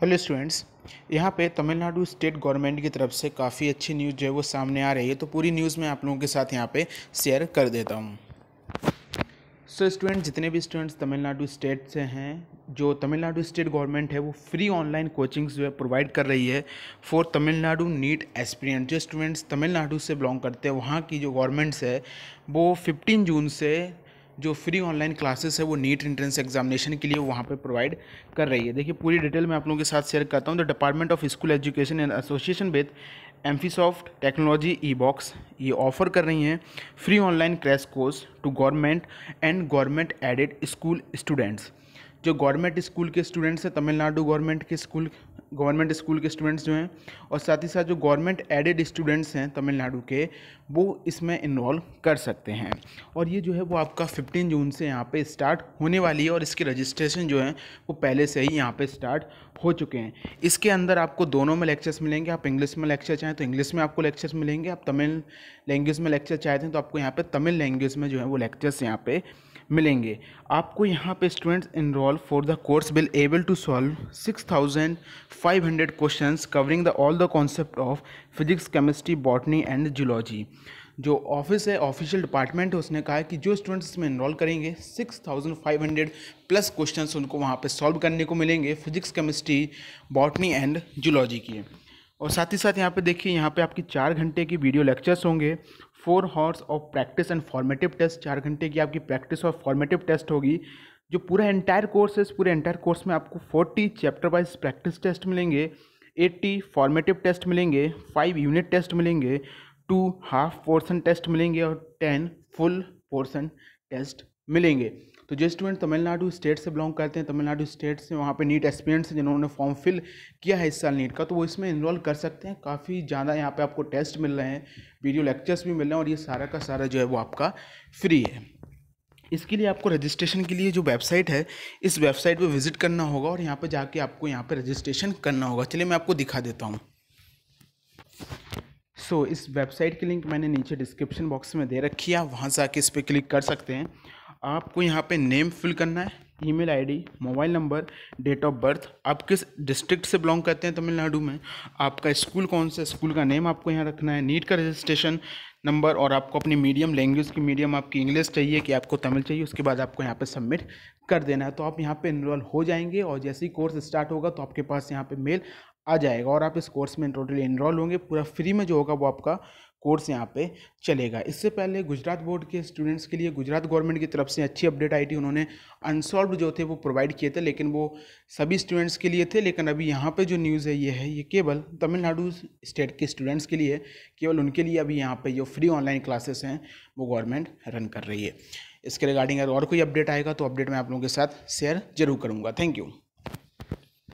hello students यहाँ पे Tamil Nadu state government की तरफ से काफ़ी अच्छी न्यूज़ जो है वो सामने आ रही है तो पूरी न्यूज़ मैं आप लोगों के साथ यहाँ पे शेयर कर देता हूँ सो so, स्टूडेंट जितने भी स्टूडेंट्स तमिलनाडु स्टेट से हैं जो तमिलनाडु स्टेट गवर्नमेंट है वो फ्री ऑनलाइन कोचिंग्स जो है प्रोवाइड कर रही है फॉर तमिलनाडु नीट एक्सपीरियंस जो स्टूडेंट्स तमिलनाडु से बिलोंग करते हैं वहाँ की जो गवर्नमेंट्स है वो 15 जून से जो फ्री ऑनलाइन क्लासेस है वो नीट एंट्रेंस एग्जामिनेशन के लिए वहाँ पर प्रोवाइड कर रही है देखिए पूरी डिटेल मैं आप लोगों के साथ शेयर करता हूँ the department of school education and association with Amphisoft technology E box ये ऑफर कर रही हैं free online crash course to government and government aided school students जो गवर्नमेंट स्कूल के स्टूडेंट्स हैं तमिलनाडु गवर्नमेंट के स्कूल गवर्नमेंट स्कूल के students जो हैं और साथ ही साथ जो गवर्नमेंट एडेड स्टूडेंट्स हैं तमिलनाडु के वो इसमें इन्वॉल्व कर सकते हैं और ये जो है वो आपका 15 जून से यहाँ पे स्टार्ट होने वाली है और इसकी रजिस्ट्रेशन जो है वो पहले से ही यहाँ पे स्टार्ट हो चुके हैं इसके अंदर आपको दोनों में लेक्चर्स मिलेंगे आप इंग्लिश में लेक्चर चाहें तो इंग्लिश में आपको लेक्चर्स मिलेंगे आप तमिल लैंग्वेज में लेक्चर चाहते हैं तो आपको यहाँ पर तमिल लैंग्वेज में जो है वो लेक्चर्स यहाँ पर मिलेंगे आपको यहाँ पे students enrol for the course will able to solve six thousand five hundred question covering the all the concept of physics chemistry botany and zoology जो ऑफिस है ऑफिशियल डिपार्टमेंट है उसने कहा है कि जो स्टूडेंट्स इसमें इनरोल करेंगे six thousand five hundred plus question उनको वहाँ पर सॉल्व करने को मिलेंगे physics chemistry botany and zoology की और साथ ही साथ यहाँ पे देखिए यहाँ पे आपकी चार घंटे की वीडियो लेक्चर्स होंगे four hours of practice and formative test चार घंटे की आपकी प्रैक्टिस और फॉर्मेटिव टेस्ट होगी जो पूरा एंटायर कोर्स है इस पूरे एंटायर कोर्स में आपको forty chapter wise practice test मिलेंगे एट्टी फॉर्मेटिव टेस्ट मिलेंगे फाइव यूनिट टेस्ट मिलेंगे टू हाफ पोर्सन टेस्ट मिलेंगे और टेन फुल पोर्सन टेस्ट मिलेंगे तो जो स्टूडेंट तमिलनाडु स्टेट से बिलोंग करते हैं तमिलनाडु स्टेट से वहाँ पे नीट एक्सपीरियंस है जिन्होंने फॉर्म फिल किया है इस साल नीट का तो वो इसमें इनरोल कर सकते हैं काफ़ी ज़्यादा यहाँ पे आपको टेस्ट मिल रहे हैं वीडियो लेक्चर्स भी मिल रहे हैं और ये सारा का सारा जो है वो आपका फ्री है इसके लिए आपको रजिस्ट्रेशन के लिए जो वेबसाइट है इस वेबसाइट पे विजिट करना होगा और यहाँ पे जाके आपको यहाँ पे रजिस्ट्रेशन करना होगा चलिए मैं आपको दिखा देता हूँ सो so, इस वेबसाइट की लिंक मैंने नीचे डिस्क्रिप्शन बॉक्स में दे रखी है आप वहाँ से आके इस पर क्लिक कर सकते हैं आपको यहाँ पे नेम फिल करना है email ID, mobile number date of birth आप किस डिस्ट्रिक्ट से बिलोंग करते हैं तमिलनाडु में आपका स्कूल कौन सा स्कूल का नेम आपको यहाँ रखना है नीट का रजिस्ट्रेशन नंबर और आपको अपनी मीडियम लैंग्वेज की मीडियम आपकी इंग्लिश चाहिए कि आपको तमिल चाहिए उसके बाद आपको यहाँ पे सबमिट कर देना है तो आप यहाँ पे इनरोल हो जाएंगे और जैसे ही कोर्स स्टार्ट होगा तो आपके पास यहाँ पे मेल आ जाएगा और आप इस कोर्स में टोटली इनरोल होंगे पूरा फ्री में जो होगा वो आपका कोर्स यहाँ पे चलेगा इससे पहले गुजरात बोर्ड के स्टूडेंट्स के लिए गुजरात गवर्नमेंट की तरफ से अच्छी अपडेट आई थी उन्होंने अनसॉल्व जो थे वो प्रोवाइड किए थे लेकिन वो सभी स्टूडेंट्स के लिए थे लेकिन अभी यहाँ पे जो न्यूज़ है ये है ये केवल तमिलनाडु स्टेट के स्टूडेंट्स के लिए केवल उनके लिए अभी यहाँ पर जो फ्री ऑनलाइन क्लासेस हैं वो गवर्नमेंट रन कर रही है इसके रिगार्डिंग अगर और कोई अपडेट आएगा तो अपडेट मैं आप लोगों के साथ शेयर जरूर करूँगा थैंक यू